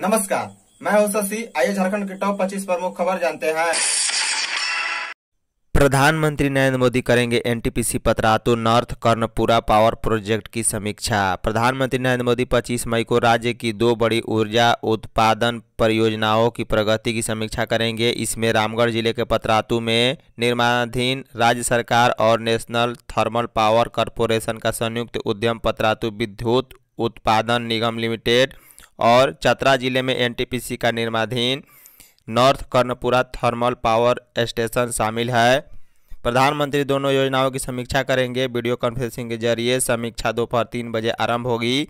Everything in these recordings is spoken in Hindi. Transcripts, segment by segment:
नमस्कार मैं हूं शशि आइए झारखंड के टॉप 25 प्रमुख खबर जानते हैं प्रधानमंत्री नरेंद्र मोदी करेंगे NTPC Patratu north Karanpura power project की समीक्षा प्रधानमंत्री नरेंद्र मोदी 25 मई को राज्य की दो बड़ी ऊर्जा उत्पादन परियोजनाओं की प्रगति की समीक्षा करेंगे इसमें रामगढ़ जिले के पतरातू में निर्माणाधीन राज्य सरकार और नेशनल थर्मल पावर कॉरपोरेशन का संयुक्त उद्यम पतरातू विद्युत उत्पादन निगम लिमिटेड और चतरा जिले में एनटीपीसी का निर्माधीन north Karanpura thermal power station शामिल है प्रधानमंत्री दोनों योजनाओं की समीक्षा करेंगे वीडियो कॉन्फ्रेंसिंग के जरिए समीक्षा दोपहर तीन बजे आरंभ होगी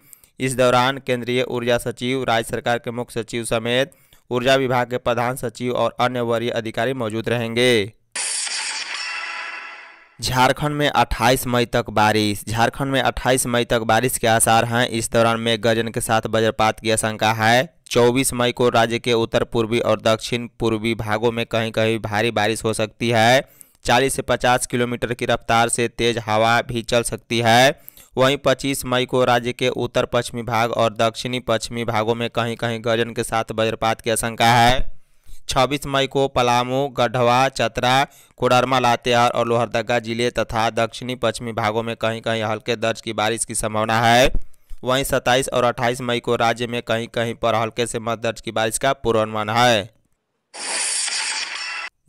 इस दौरान केंद्रीय ऊर्जा सचिव राज्य सरकार के मुख्य सचिव समेत ऊर्जा विभाग के प्रधान सचिव और अन्य वरीय अधिकारी मौजूद रहेंगे झारखंड में 28 मई तक बारिश झारखंड में 28 मई तक बारिश के आसार हैं इस दौरान में गजन के साथ वज्रपात की आशंका है 24 मई को राज्य के उत्तर पूर्वी और दक्षिण पूर्वी भागों में कहीं कहीं भारी बारिश हो सकती है 40 से 50 किलोमीटर की रफ्तार से तेज हवा भी चल सकती है वहीं 25 मई को राज्य के उत्तर पश्चिमी भाग और दक्षिणी पश्चिमी भागों में कहीं कहीं गजन के साथ वज्रपात की आशंका है छब्बीस मई को पलामू गढ़वा चतरा कोडरमा लातेहार और लोहरदगा जिले तथा दक्षिणी पश्चिमी भागों में कहीं कहीं हल्के दर्ज की बारिश की संभावना है वहीं 27 और 28 मई को राज्य में कहीं कहीं पर हल्के से मध्य दर्ज की बारिश का पूर्वानुमान है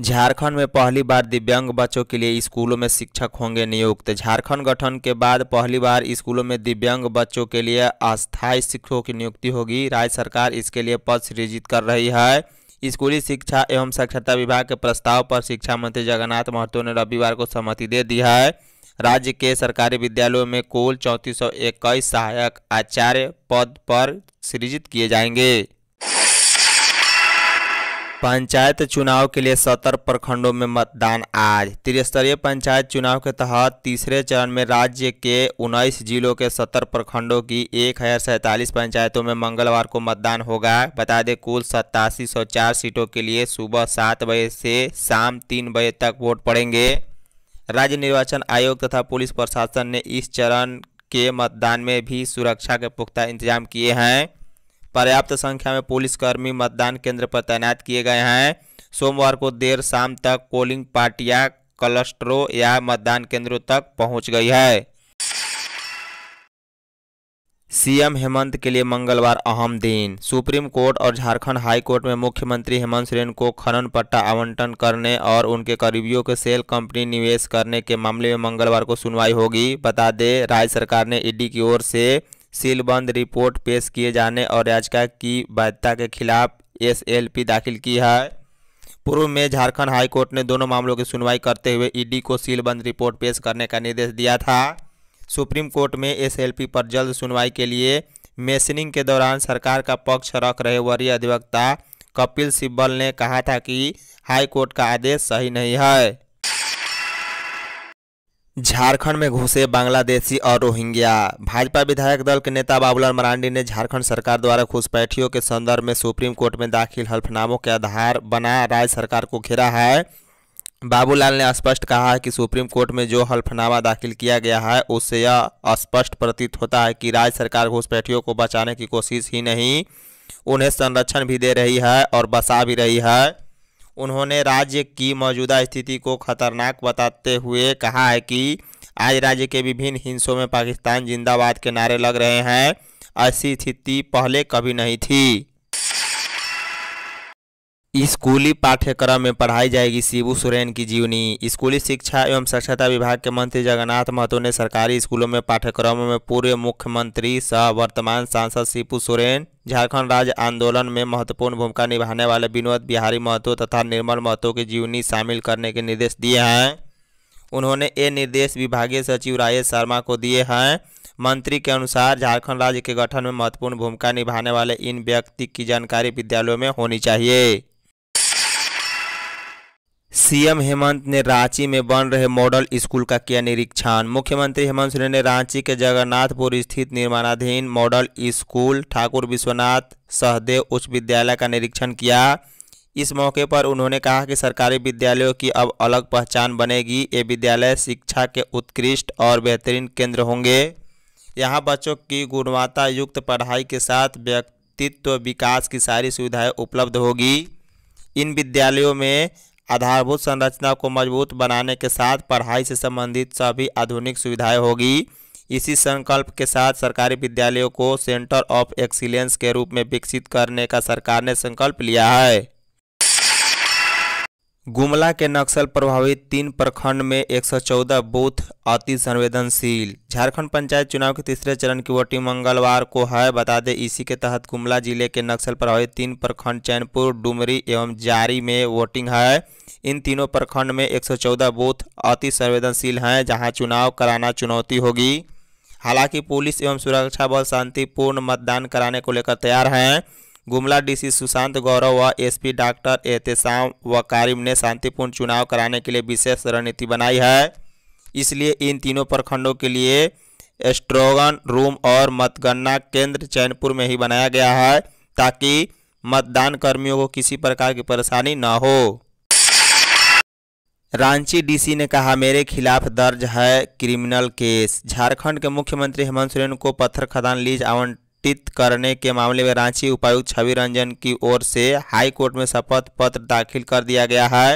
झारखंड में पहली बार दिव्यांग बच्चों के लिए स्कूलों में शिक्षक होंगे नियुक्त झारखंड गठन के बाद पहली बार स्कूलों में दिव्यांग बच्चों के लिए अस्थायी शिक्षकों की नियुक्ति होगी राज्य सरकार इसके लिए पद सृजित कर रही है स्कूली शिक्षा एवं साक्षरता विभाग के प्रस्ताव पर शिक्षा मंत्री जगन्नाथ महतो ने रविवार को सहमति दे दी है राज्य के सरकारी विद्यालयों में कुल चौंतीस सहायक आचार्य पद पर सृजित किए जाएंगे पंचायत चुनाव के लिए सत्तर प्रखंडों में मतदान आज त्रिस्तरीय पंचायत चुनाव के तहत तीसरे चरण में राज्य के उन्नीस जिलों के सत्तर प्रखंडों की एक हज़ार सैंतालीस पंचायतों में मंगलवार को मतदान होगा बता दें कुल सत्तासी सौ चार सीटों के लिए सुबह सात बजे से शाम तीन बजे तक वोट पड़ेंगे राज्य निर्वाचन आयोग तथा पुलिस प्रशासन ने इस चरण के मतदान में भी सुरक्षा के पुख्ता इंतजाम किए हैं पर्याप्त संख्या में पुलिसकर्मी मतदान केंद्र पर तैनात किए गए हैं सोमवार को देर शाम तक पोलिंग पार्टियां क्लस्टरों या मतदान केंद्रों तक पहुंच गई है सीएम हेमंत के लिए मंगलवार अहम दिन सुप्रीम कोर्ट और झारखंड हाई कोर्ट में मुख्यमंत्री हेमंत सोरेन को खनन पट्टा आवंटन करने और उनके करीबियों के सेल कंपनी निवेश करने के मामले में मंगलवार को सुनवाई होगी बता दें राज्य सरकार ने ईडी की ओर से सीलबंद रिपोर्ट पेश किए जाने और याचिका की वैधता के खिलाफ एसएलपी दाखिल की है पूर्व में झारखंड हाई कोर्ट ने दोनों मामलों की सुनवाई करते हुए ईडी को सीलबंद रिपोर्ट पेश करने का निर्देश दिया था सुप्रीम कोर्ट में एसएलपी पर जल्द सुनवाई के लिए मेसनिंग के दौरान सरकार का पक्ष रख रहे वरीय अधिवक्ता कपिल सिब्बल ने कहा था कि हाई कोर्ट का आदेश सही नहीं है झारखंड में घुसे बांग्लादेशी और रोहिंग्या भाजपा विधायक दल के नेता बाबूलाल मरांडी ने झारखंड सरकार द्वारा घुसपैठियों के संदर्भ में सुप्रीम कोर्ट में दाखिल हल्फनामों के आधार बना राज्य सरकार को घेरा है बाबूलाल ने स्पष्ट कहा है कि सुप्रीम कोर्ट में जो हल्फनामा दाखिल किया गया है उससे यह स्पष्ट प्रतीत होता है कि राज्य सरकार घुसपैठियों को बचाने की कोशिश ही नहीं उन्हें संरक्षण भी दे रही है और बसा भी रही है उन्होंने राज्य की मौजूदा स्थिति को खतरनाक बताते हुए कहा है कि आज राज्य के विभिन्न हिंसों में पाकिस्तान जिंदाबाद के नारे लग रहे हैं ऐसी स्थिति पहले कभी नहीं थी स्कूली पाठ्यक्रम में पढ़ाई जाएगी शिबू सोरेन की जीवनी स्कूली शिक्षा एवं स्वच्छता विभाग के मंत्री जगन्नाथ महतो ने सरकारी स्कूलों में पाठ्यक्रमों में पूर्व मुख्यमंत्री सह वर्तमान सांसद शिबू सोरेन झारखंड राज्य आंदोलन में महत्वपूर्ण भूमिका निभाने वाले विनोद बिहारी महतो तथा निर्मल महतो की जीवनी शामिल करने के निर्देश दिए हैं उन्होंने ये निर्देश विभागीय सचिव राजेश शर्मा को दिए हैं मंत्री के अनुसार झारखंड राज्य के गठन में महत्वपूर्ण भूमिका निभाने वाले इन व्यक्ति की जानकारी विद्यालयों में होनी चाहिए सीएम हेमंत ने रांची में बन रहे मॉडल स्कूल का किया निरीक्षण मुख्यमंत्री हेमंत सोरेन ने रांची के जगन्नाथपुर स्थित निर्माणाधीन मॉडल स्कूल ठाकुर विश्वनाथ सहदेव उच्च विद्यालय का निरीक्षण किया इस मौके पर उन्होंने कहा कि सरकारी विद्यालयों की अब अलग पहचान बनेगी ये विद्यालय शिक्षा के उत्कृष्ट और बेहतरीन केंद्र होंगे यहाँ बच्चों की गुणवत्ता युक्त पढ़ाई के साथ व्यक्तित्व विकास की सारी सुविधाएं उपलब्ध होगी इन विद्यालयों में आधारभूत संरचना को मजबूत बनाने के साथ पढ़ाई से संबंधित सभी आधुनिक सुविधाएं होगी इसी संकल्प के साथ सरकारी विद्यालयों को सेंटर ऑफ एक्सीलेंस के रूप में विकसित करने का सरकार ने संकल्प लिया है गुमला के नक्सल प्रभावित तीन प्रखंड में 114 बूथ अति संवेदनशील झारखंड पंचायत चुनाव के तीसरे चरण की वोटिंग मंगलवार को है बता दें इसी के तहत गुमला जिले के नक्सल प्रभावित तीन प्रखंड चैनपुर डुमरी एवं जारी में वोटिंग है इन तीनों प्रखंड में 114 बूथ अति संवेदनशील हैं जहां चुनाव कराना चुनौती होगी हालांकि पुलिस एवं सुरक्षा बल शांतिपूर्ण मतदान कराने को लेकर तैयार हैं गुमला डीसी सुशांत गौरव व एसपी डॉक्टर एहतसाम व कारिम ने शांतिपूर्ण चुनाव कराने के लिए विशेष रणनीति बनाई है इसलिए इन तीनों प्रखंडों के लिए स्ट्रोगन रूम और मतगणना केंद्र चैनपुर में ही बनाया गया है ताकि मतदान कर्मियों को किसी प्रकार की परेशानी न हो रांची डीसी ने कहा मेरे खिलाफ दर्ज है क्रिमिनल केस झारखंड के मुख्यमंत्री हेमंत सोरेन को पत्थर खदान लीज आवंट आवंटित करने के मामले में रांची उपायुक्त छवि रंजन की ओर से हाई कोर्ट में शपथ पत्र दाखिल कर दिया गया है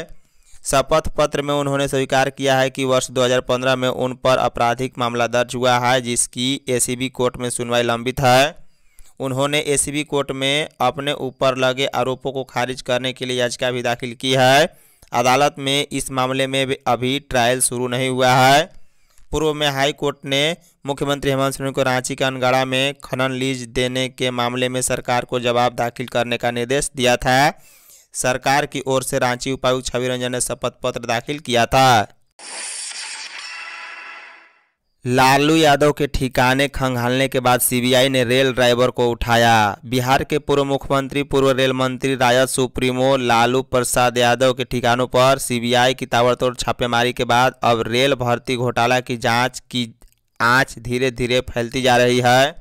शपथ पत्र में उन्होंने स्वीकार किया है कि वर्ष 2015 में उन पर आपराधिक मामला दर्ज हुआ है जिसकी एसीबी कोर्ट में सुनवाई लंबित है उन्होंने एसीबी कोर्ट में अपने ऊपर लगे आरोपों को खारिज करने के लिए याचिका भी दाखिल की है अदालत में इस मामले में अभी ट्रायल शुरू नहीं हुआ है पूर्व में हाई कोर्ट ने मुख्यमंत्री हेमंत सोरेन को रांची के अनगढ़ा में खनन लीज देने के मामले में सरकार को जवाब दाखिल करने का निर्देश दिया था सरकार की ओर से रांची उपायुक्त छवि रंजन ने शपथ पत्र दाखिल किया था लालू यादव के ठिकाने खंगालने के बाद सीबीआई ने रेल ड्राइवर को उठाया बिहार के पूर्व मुख्यमंत्री पूर्व रेल मंत्री राजद सुप्रीमो लालू प्रसाद यादव के ठिकानों पर सीबीआई की ताबड़तोड़ छापेमारी के बाद अब रेल भर्ती घोटाला की जांच की आंच धीरे धीरे फैलती जा रही है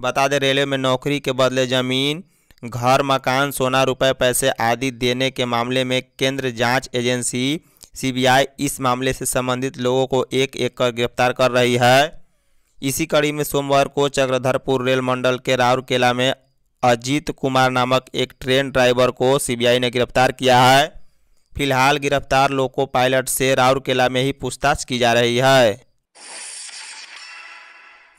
बता दें रेलवे में नौकरी के बदले जमीन घर मकान सोना रुपये पैसे आदि देने के मामले में केंद्र जाँच एजेंसी सीबीआई इस मामले से संबंधित लोगों को एक एक कर गिरफ्तार कर रही है इसी कड़ी में सोमवार को चक्रधरपुर रेल मंडल के राउरकेला में अजीत कुमार नामक एक ट्रेन ड्राइवर को सीबीआई ने गिरफ्तार किया है फिलहाल गिरफ्तार लोको पायलट से राउरकेला में ही पूछताछ की जा रही है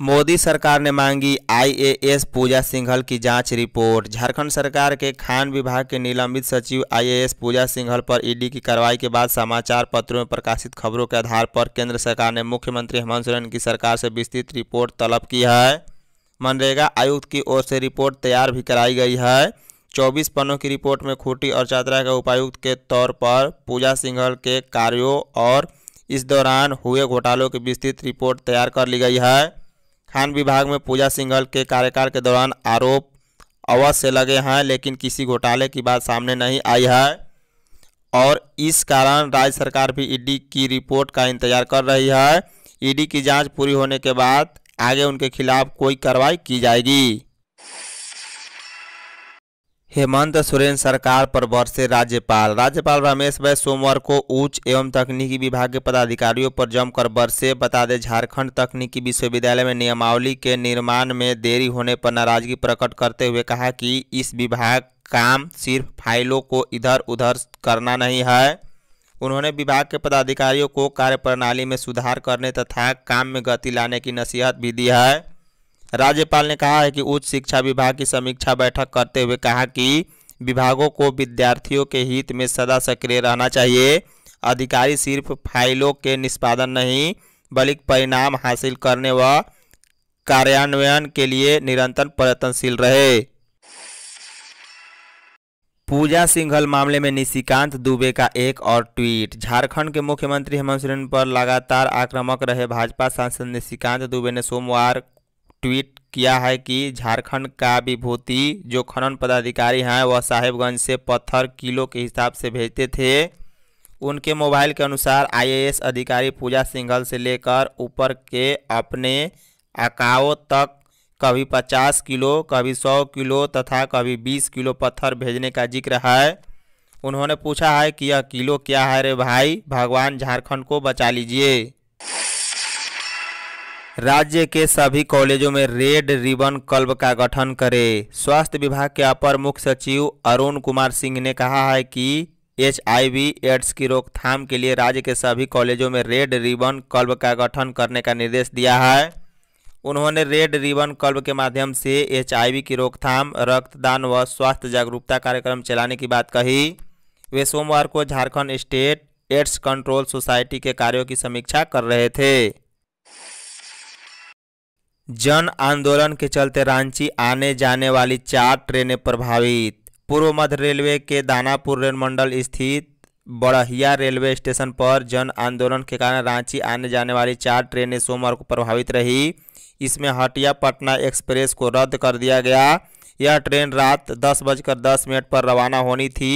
मोदी सरकार ने मांगी आईएएस पूजा सिंघल की जांच रिपोर्ट झारखंड सरकार के खान विभाग के निलंबित सचिव आईएएस पूजा सिंघल पर ईडी की कार्रवाई के बाद समाचार पत्रों में प्रकाशित खबरों के आधार पर केंद्र सरकार ने मुख्यमंत्री हेमंत सोरेन की सरकार से विस्तृत रिपोर्ट तलब की है मनरेगा आयुक्त की ओर से रिपोर्ट तैयार भी कराई गई है चौबीस पन्नों की रिपोर्ट में खूंटी और चात्रा के उपायुक्त के तौर पर पूजा सिंघल के कार्यों और इस दौरान हुए घोटालों की विस्तृत रिपोर्ट तैयार कर ली गई है खान विभाग में पूजा सिंघल के कार्यकाल के दौरान आरोप अवश्य लगे हैं लेकिन किसी घोटाले की बात सामने नहीं आई है और इस कारण राज्य सरकार भी ईडी की रिपोर्ट का इंतजार कर रही है ईडी की जांच पूरी होने के बाद आगे उनके खिलाफ कोई कार्रवाई की जाएगी हेमंत सोरेन सरकार पर बरसे राज्यपाल राज्यपाल रमेश भाई सोमवार को उच्च एवं तकनीकी विभाग के पदाधिकारियों पर जमकर बरसे बता दें झारखंड तकनीकी विश्वविद्यालय में नियमावली के निर्माण में देरी होने पर नाराजगी प्रकट करते हुए कहा कि इस विभाग काम सिर्फ फाइलों को इधर उधर करना नहीं है उन्होंने विभाग के पदाधिकारियों को कार्यप्रणाली में सुधार करने तथा काम में गति लाने की नसीहत भी दी है राज्यपाल ने कहा है कि उच्च शिक्षा विभाग की समीक्षा बैठक करते हुए कहा कि विभागों को विद्यार्थियों के हित में सदा सक्रिय रहना चाहिए अधिकारी सिर्फ फाइलों के निष्पादन नहीं बल्कि परिणाम हासिल करने व कार्यान्वयन के लिए निरंतर प्रयत्नशील रहे पूजा सिंघल मामले में निशिकांत दुबे का एक और ट्वीट झारखंड के मुख्यमंत्री हेमंत सोरेन पर लगातार आक्रामक रहे भाजपा सांसद निशिकांत दुबे ने सोमवार ट्वीट किया है कि झारखंड का विभूति जो खनन पदाधिकारी हैं वह साहेबगंज से पत्थर किलो के हिसाब से भेजते थे उनके मोबाइल के अनुसार आईएएस अधिकारी पूजा सिंघल से लेकर ऊपर के अपने अकाओ तक कभी 50 किलो कभी 100 किलो तथा कभी 20 किलो पत्थर भेजने का जिक्र है उन्होंने पूछा है कि यह किलो क्या है रे भाई भगवान झारखंड को बचा लीजिए राज्य के सभी कॉलेजों में रेड रिबन क्लब का गठन करे स्वास्थ्य विभाग के अपर मुख्य सचिव अरुण कुमार सिंह ने कहा है कि एच एड्स की रोकथाम के लिए राज्य के सभी कॉलेजों में रेड रिबन क्लब का गठन करने का निर्देश दिया है उन्होंने रेड रिबन क्लब के माध्यम से एच की रोकथाम रक्तदान व स्वास्थ्य जागरूकता कार्यक्रम चलाने की बात कही वे सोमवार को Jharkhand state AIDS control society के कार्यों की समीक्षा कर रहे थे जन आंदोलन के चलते रांची आने जाने वाली चार ट्रेनें प्रभावित पूर्व मध्य रेलवे के दानापुर रेल मंडल स्थित बड़हिया रेलवे स्टेशन पर जन आंदोलन के कारण रांची आने जाने वाली चार ट्रेनें सोमवार को प्रभावित रही इसमें हटिया पटना एक्सप्रेस को रद्द कर दिया गया यह ट्रेन रात दस बजकर दस मिनट पर रवाना होनी थी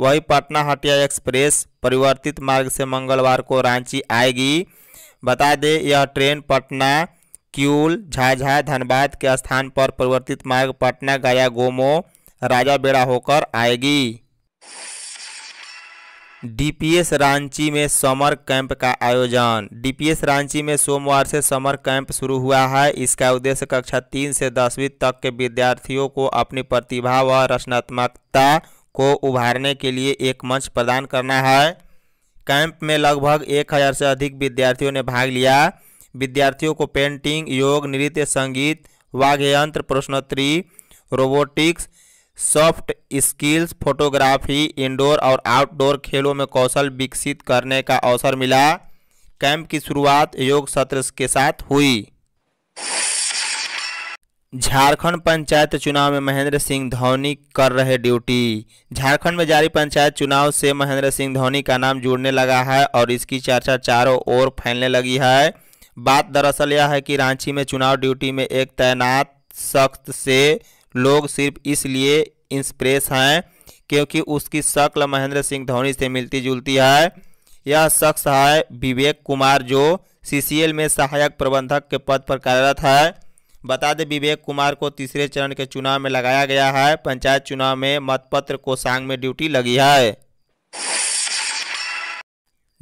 वही पटना हटिया एक्सप्रेस परिवर्तित मार्ग से मंगलवार को रांची आएगी बता दें यह ट्रेन पटना क्यूल झाझा धनबाद के स्थान पर परिवर्तित मार्ग पटना गया गोमो राजा बेड़ा होकर आएगी डीपीएस रांची में समर कैंप का आयोजन डीपीएस रांची में सोमवार से समर कैंप शुरू हुआ है इसका उद्देश्य कक्षा तीन से दसवीं तक के विद्यार्थियों को अपनी प्रतिभा व रचनात्मकता को उभारने के लिए एक मंच प्रदान करना है कैंप में लगभग एक हज़ार से अधिक विद्यार्थियों ने भाग लिया विद्यार्थियों को पेंटिंग योग नृत्य संगीत वाघयंत्र प्रश्नोत्तरी robotics soft skills photography indoor और आउटडोर खेलों में कौशल विकसित करने का अवसर मिला कैंप की शुरुआत योग सत्र के साथ हुई झारखंड पंचायत चुनाव में महेंद्र सिंह धोनी कर रहे ड्यूटी झारखंड में जारी पंचायत चुनाव से महेंद्र सिंह धोनी का नाम जुड़ने लगा है और इसकी चर्चा चारों ओर फैलने लगी है बात दरअसल यह है कि रांची में चुनाव ड्यूटी में एक तैनात शख्स से लोग सिर्फ इसलिए इंस्प्रेस हैं क्योंकि उसकी शक्ल महेंद्र सिंह धोनी से मिलती जुलती है यह शख्स है विवेक कुमार जो सीसीएल में सहायक प्रबंधक के पद पर कार्यरत है बता दें विवेक कुमार को तीसरे चरण के चुनाव में लगाया गया है पंचायत चुनाव में मतपत्र को सांग में ड्यूटी लगी है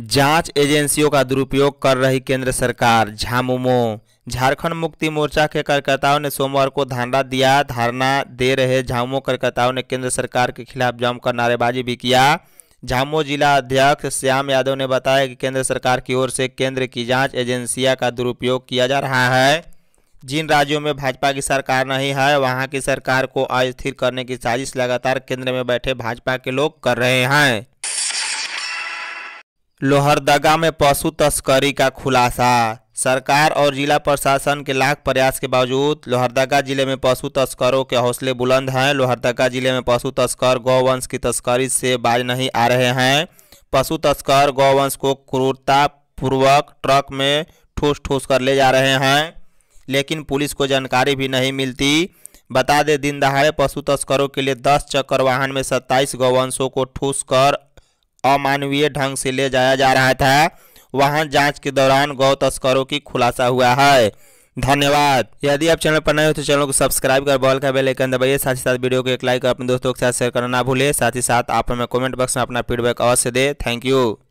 जांच एजेंसियों का दुरुपयोग कर रही केंद्र सरकार झामुमो झारखंड मुक्ति मोर्चा के कार्यकर्ताओं ने सोमवार को धारणा दिया धारणा दे रहे झामुमो कार्यकर्ताओं ने केंद्र सरकार के खिलाफ जमकर नारेबाजी भी किया झामुमो जिला अध्यक्ष श्याम यादव ने बताया कि केंद्र सरकार की ओर से केंद्र की जांच एजेंसिया का दुरुपयोग किया जा रहा है जिन राज्यों में भाजपा की सरकार नहीं है वहाँ की सरकार को अस्थिर करने की साजिश लगातार केंद्र में बैठे भाजपा के लोग कर रहे हैं लोहरदगा में पशु तस्करी का खुलासा सरकार और जिला प्रशासन के लाख प्रयास के बावजूद लोहरदगा जिले में पशु तस्करों के हौसले बुलंद हैं लोहरदगा जिले में पशु तस्कर गौवंश की तस्करी से बाज नहीं आ रहे हैं पशु तस्कर गौवंश को क्रूरतापूर्वक ट्रक में ठूस ठूस कर ले जा रहे हैं लेकिन पुलिस को जानकारी भी नहीं मिलती बता दें दिन दहाड़े पशु तस्करों के लिए 10 चक्कर वाहन में 27 गौवंशों को ठूस कर अमानवीय ढंग से ले जाया जा रहा था वहां जांच के दौरान गौ तस्करों की खुलासा हुआ है धन्यवाद यदि आप चैनल पर नए हो तो चैनल को सब्सक्राइब कर बॉल का बेल आइकन दबाइए साथ ही साथ वीडियो को एक लाइक और अपने दोस्तों के साथ शेयर करना ना भूले साथ ही साथ आप हमें कमेंट बॉक्स में अपना फीडबैक अवश्य दें थैंक यू